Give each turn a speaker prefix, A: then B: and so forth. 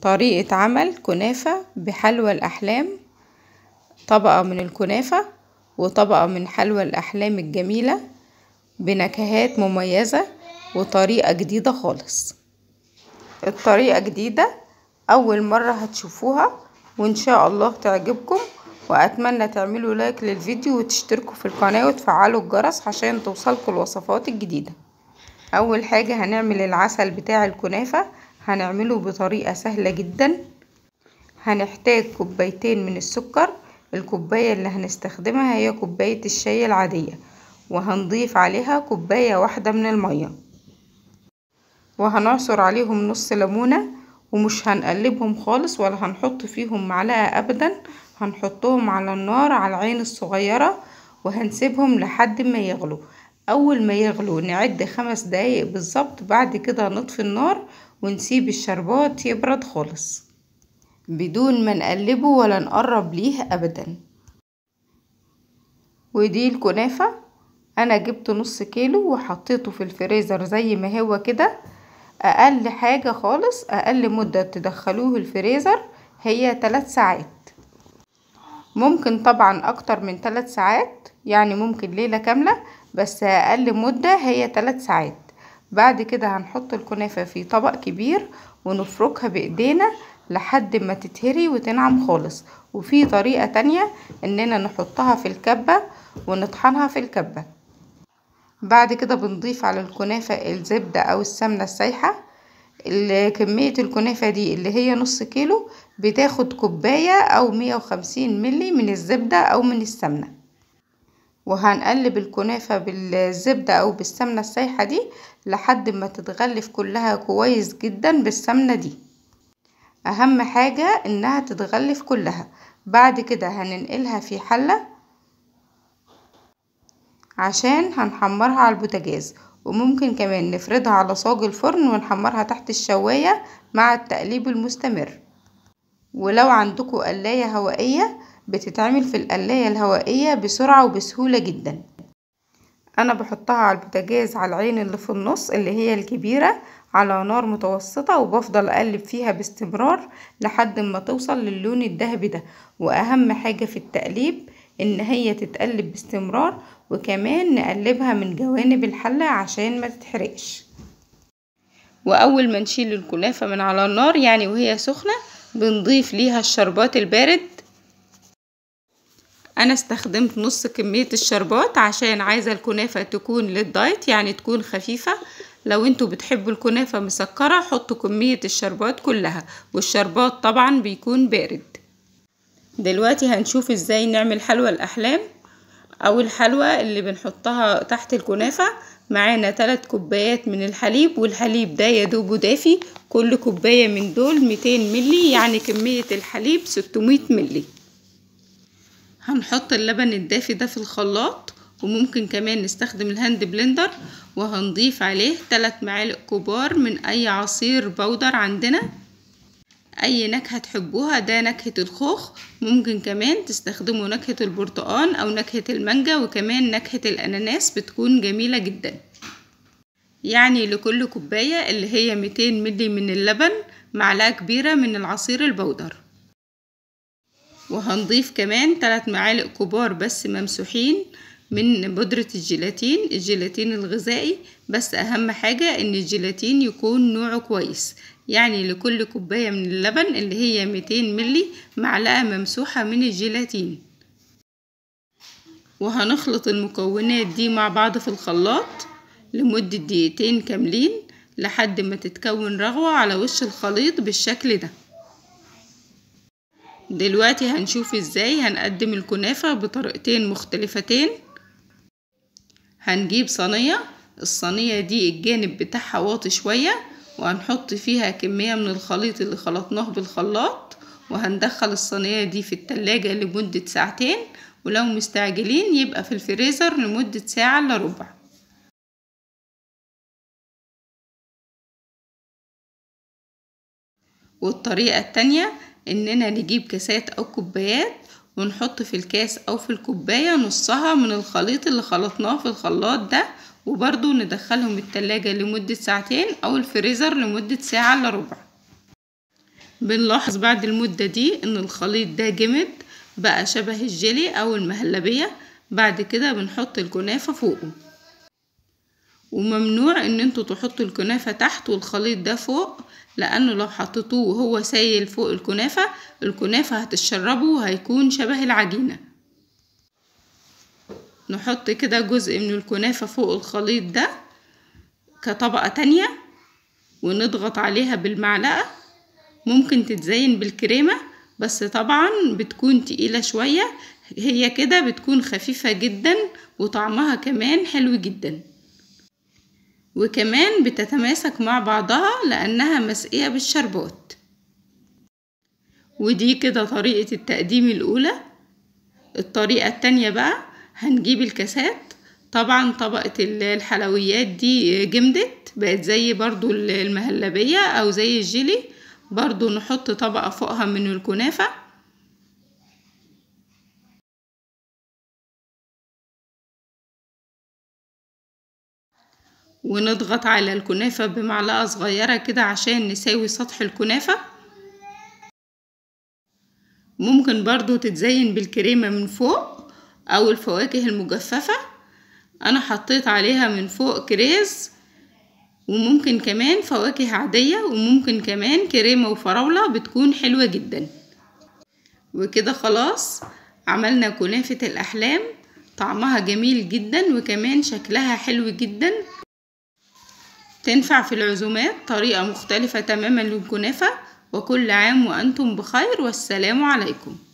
A: طريقة عمل كنافة بحلوى الأحلام طبقة من الكنافة وطبقة من حلوى الأحلام الجميلة بنكهات مميزة وطريقة جديدة خالص الطريقة جديدة أول مرة هتشوفوها وإن شاء الله تعجبكم وأتمنى تعملوا لايك للفيديو وتشتركوا في القناة وتفعلوا الجرس عشان توصلكوا الوصفات الجديدة أول حاجة هنعمل العسل بتاع الكنافة هنعمله بطريقة سهلة جدا هنحتاج كوبايتين من السكر الكوباية اللي هنستخدمها هي كوباية الشاي العادية وهنضيف عليها كوباية واحدة من المية وهنعصر عليهم نص ليمونة ومش هنقلبهم خالص ولا هنحط فيهم معلقة ابدا هنحطهم على النار على العين الصغيرة وهنسيبهم لحد ما يغلوا اول ما يغلوا نعد خمس دقايق بالظبط بعد كده نطفي النار ونسيب الشربات يبرد خالص بدون ما نقلبه ولا نقرب ليه ابدا ودي الكنافة انا جبت نص كيلو وحطيته في الفريزر زي ما هو كده اقل حاجة خالص اقل مدة تدخلوه الفريزر هي 3 ساعات ممكن طبعا اكتر من 3 ساعات يعني ممكن ليلة كاملة بس اقل مدة هي 3 ساعات بعد كده هنحط الكنافة في طبق كبير ونفركها بايدينا لحد ما تتهري وتنعم خالص وفي طريقة تانية اننا نحطها في الكبة ونطحنها في الكبة بعد كده بنضيف على الكنافة الزبدة او السمنة السايحة كمية الكنافة دي اللي هي نص كيلو بتاخد كوباية او مية وخمسين ملي من الزبدة او من السمنة وهنقلب الكنافة بالزبدة او بالسمنة السايحة دي لحد ما تتغلف كلها كويس جدا بالسمنة دي اهم حاجة انها تتغلف كلها بعد كده هننقلها في حلة عشان هنحمرها على البوتاجاز وممكن كمان نفردها على صاج الفرن ونحمرها تحت الشواية مع التقليب المستمر ولو عندكم قلاية هوائية بتتعمل في القلاية الهوائية بسرعة وبسهولة جدا انا بحطها على البوتاجاز على العين اللي في النص اللي هي الكبيرة على نار متوسطة وبفضل اقلب فيها باستمرار لحد ما توصل للون الذهبي ده واهم حاجة في التقليب ان هي تتقلب باستمرار وكمان نقلبها من جوانب الحلة عشان ما تتحرقش واول ما نشيل الكنافة من على النار يعني وهي سخنة بنضيف ليها الشربات البارد انا استخدمت نص كمية الشربات عشان عايزة الكنافة تكون للدايت يعني تكون خفيفة لو انتوا بتحبوا الكنافة مسكرة حطوا كمية الشربات كلها والشربات طبعا بيكون بارد دلوقتي هنشوف ازاي نعمل حلوى الاحلام او الحلوى اللي بنحطها تحت الكنافة معانا ثلاث كوبايات من الحليب والحليب ده يدوبه دافي كل كوباية من دول 200 ملي يعني كمية الحليب 600 ملي هنحط اللبن الدافي ده في الخلاط وممكن كمان نستخدم الهاند بلندر وهنضيف عليه ثلاث معالق كبار من اي عصير بودر عندنا اي نكهة تحبوها ده نكهة الخوخ ممكن كمان تستخدموا نكهة البرتقال او نكهة المانجا وكمان نكهة الاناناس بتكون جميلة جدا يعني لكل كوباية اللي هي 200 ملي من اللبن معلقة كبيرة من العصير البودر وهنضيف كمان ثلاث معالق كبار بس ممسوحين من بودرة الجيلاتين الجيلاتين الغذائي بس أهم حاجة إن الجيلاتين يكون نوعه كويس يعني لكل كوباية من اللبن اللي هي 200 ملي معلقة ممسوحة من الجيلاتين وهنخلط المكونات دي مع بعض في الخلاط لمدة دقيقتين كاملين لحد ما تتكون رغوة على وش الخليط بالشكل ده دلوقتي هنشوف ازاي هنقدم الكنافة بطريقتين مختلفتين هنجيب صينية الصينية دي الجانب بتاعها واطي شوية وهنحط فيها كمية من الخليط اللي خلطناه بالخلاط وهندخل الصينية دي في التلاجة لمدة ساعتين ولو مستعجلين يبقى في الفريزر لمدة ساعة الا ربع والطريقة التانية اننا نجيب كاسات او كوبايات ونحط في الكاس او في الكوباية نصها من الخليط اللي خلطناه في الخلاط ده وبرضو ندخلهم التلاجة لمدة ساعتين او الفريزر لمدة ساعة الا ربع بنلاحظ بعد المدة دي ان الخليط ده جمد بقى شبه الجيلي او المهلبية بعد كده بنحط الكنافة فوقه وممنوع ان انتوا تحطوا الكنافة تحت والخليط ده فوق لانه لو حطيتوه وهو سايل فوق الكنافة الكنافة هتشربه وهيكون شبه العجينة نحط كده جزء من الكنافة فوق الخليط ده كطبقة تانية ونضغط عليها بالمعلقة ممكن تتزين بالكريمة بس طبعا بتكون تقيلة شوية هي كده بتكون خفيفة جدا وطعمها كمان حلو جدا وكمان بتتماسك مع بعضها لأنها مسقية بالشربات ودي كده طريقة التقديم الأولى الطريقة التانية بقى هنجيب الكاسات طبعا طبقة الحلويات دي جمدت بقت زي برضو المهلبية أو زي الجيلي برضو نحط طبقة فوقها من الكنافة ونضغط على الكنافة بمعلقة صغيرة كده عشان نساوي سطح الكنافة ممكن برضو تتزين بالكريمة من فوق أو الفواكه المجففة أنا حطيت عليها من فوق كريز وممكن كمان فواكه عادية وممكن كمان كريمة وفراولة بتكون حلوة جدا وكده خلاص عملنا كنافة الأحلام طعمها جميل جدا وكمان شكلها حلو جدا تنفع في العزومات طريقة مختلفة تماما للكنافة وكل عام وأنتم بخير والسلام عليكم